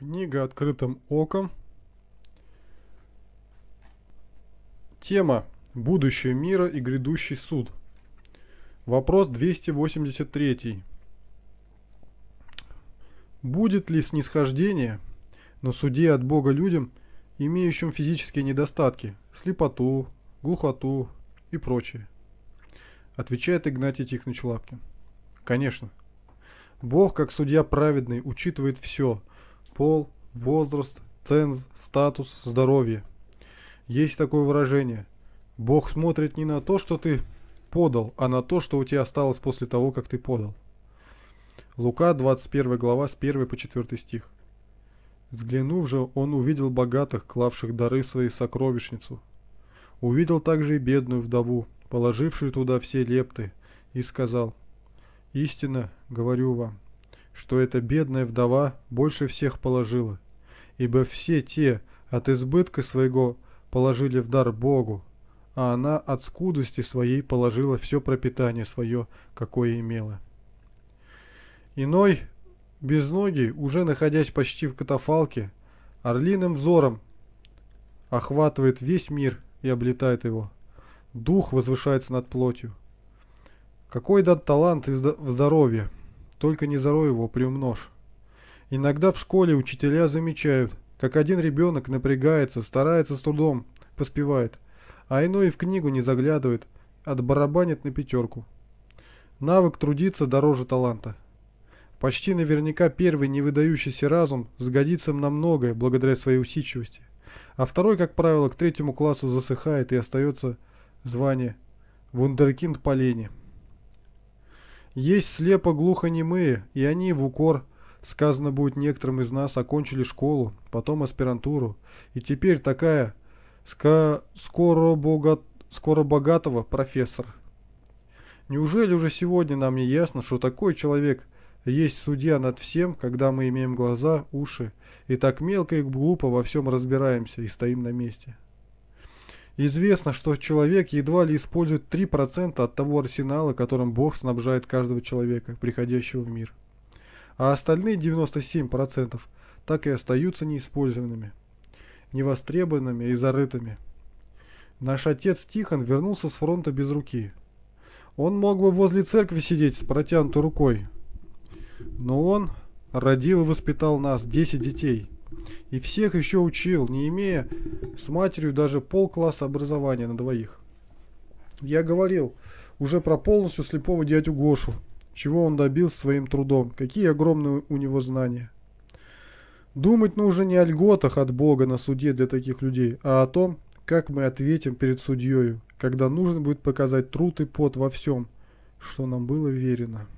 Книга «Открытым оком». Тема «Будущее мира и грядущий суд». Вопрос 283. Будет ли снисхождение на суде от Бога людям, имеющим физические недостатки, слепоту, глухоту и прочее? Отвечает Игнатий Тихонович Лапкин. Конечно. Бог, как судья праведный, учитывает все – пол, возраст, ценз, статус, здоровье. Есть такое выражение. Бог смотрит не на то, что ты подал, а на то, что у тебя осталось после того, как ты подал. Лука, 21 глава, с 1 по 4 стих. Взглянув же, он увидел богатых, клавших дары своей сокровищницу. Увидел также и бедную вдову, положившую туда все лепты, и сказал, «Истинно, говорю вам, что эта бедная вдова больше всех положила, ибо все те от избытка своего положили в дар Богу, а она от скудости своей положила все пропитание свое, какое имела. Иной, без ноги, уже находясь почти в катафалке, орлиным взором охватывает весь мир и облетает его. Дух возвышается над плотью. Какой дат талант и в здоровье – только не зарой его приумножь. Иногда в школе учителя замечают, как один ребенок напрягается, старается с трудом, поспевает, а иной в книгу не заглядывает, отбарабанит на пятерку. Навык трудиться дороже таланта. Почти наверняка первый невыдающийся разум сгодится на многое благодаря своей усидчивости, а второй, как правило, к третьему классу засыхает и остается звание «вундеркинд по лени». Есть слепо глухонемые, и они в укор. Сказано будет некоторым из нас, окончили школу, потом аспирантуру. И теперь такая ска скоро, богат скоро богатого профессор. Неужели уже сегодня нам не ясно, что такой человек есть судья над всем, когда мы имеем глаза, уши, и так мелко и глупо во всем разбираемся и стоим на месте?» Известно, что человек едва ли использует 3% от того арсенала, которым Бог снабжает каждого человека, приходящего в мир. А остальные 97% так и остаются неиспользованными, невостребованными и зарытыми. Наш отец Тихон вернулся с фронта без руки. Он мог бы возле церкви сидеть с протянутой рукой. Но он родил и воспитал нас, 10 детей – и всех еще учил, не имея с матерью даже полкласса образования на двоих. Я говорил уже про полностью слепого дядю Гошу, чего он добил своим трудом, какие огромные у него знания. Думать нужно не о льготах от Бога на суде для таких людей, а о том, как мы ответим перед судьей, когда нужно будет показать труд и пот во всем, что нам было верено.